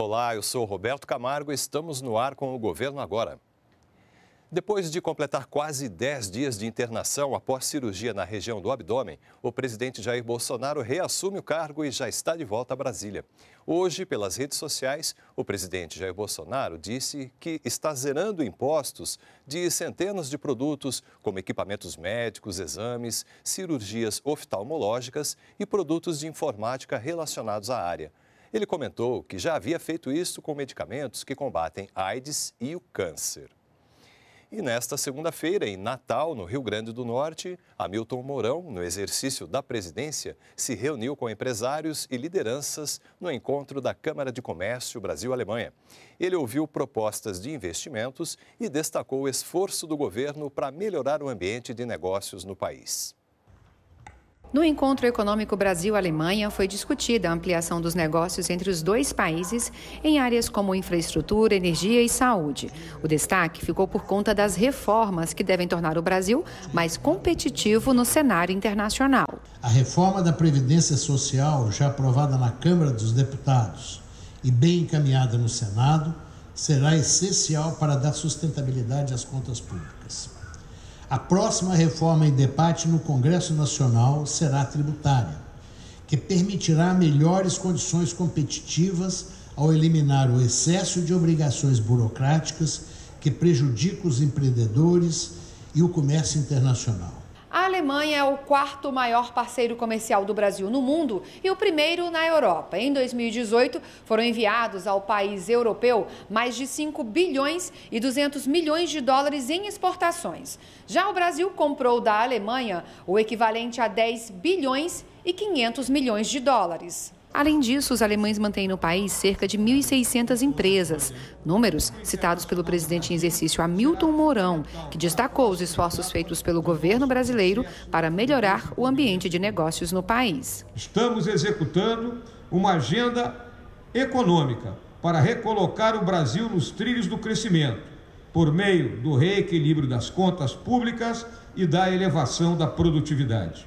Olá, eu sou Roberto Camargo e estamos no ar com o Governo Agora. Depois de completar quase 10 dias de internação após cirurgia na região do abdômen, o presidente Jair Bolsonaro reassume o cargo e já está de volta a Brasília. Hoje, pelas redes sociais, o presidente Jair Bolsonaro disse que está zerando impostos de centenas de produtos, como equipamentos médicos, exames, cirurgias oftalmológicas e produtos de informática relacionados à área. Ele comentou que já havia feito isso com medicamentos que combatem AIDS e o câncer. E nesta segunda-feira, em Natal, no Rio Grande do Norte, Hamilton Mourão, no exercício da presidência, se reuniu com empresários e lideranças no encontro da Câmara de Comércio Brasil-Alemanha. Ele ouviu propostas de investimentos e destacou o esforço do governo para melhorar o ambiente de negócios no país. No encontro econômico Brasil-Alemanha foi discutida a ampliação dos negócios entre os dois países em áreas como infraestrutura, energia e saúde. O destaque ficou por conta das reformas que devem tornar o Brasil mais competitivo no cenário internacional. A reforma da Previdência Social, já aprovada na Câmara dos Deputados e bem encaminhada no Senado, será essencial para dar sustentabilidade às contas públicas. A próxima reforma em debate no Congresso Nacional será tributária, que permitirá melhores condições competitivas ao eliminar o excesso de obrigações burocráticas que prejudica os empreendedores e o comércio internacional. A Alemanha é o quarto maior parceiro comercial do Brasil no mundo e o primeiro na Europa. Em 2018, foram enviados ao país europeu mais de 5 bilhões e 200 milhões de dólares em exportações. Já o Brasil comprou da Alemanha o equivalente a 10 bilhões e 500 milhões de dólares. Além disso, os alemães mantêm no país cerca de 1.600 empresas, números citados pelo presidente em exercício Hamilton Mourão, que destacou os esforços feitos pelo governo brasileiro para melhorar o ambiente de negócios no país. Estamos executando uma agenda econômica para recolocar o Brasil nos trilhos do crescimento, por meio do reequilíbrio das contas públicas e da elevação da produtividade.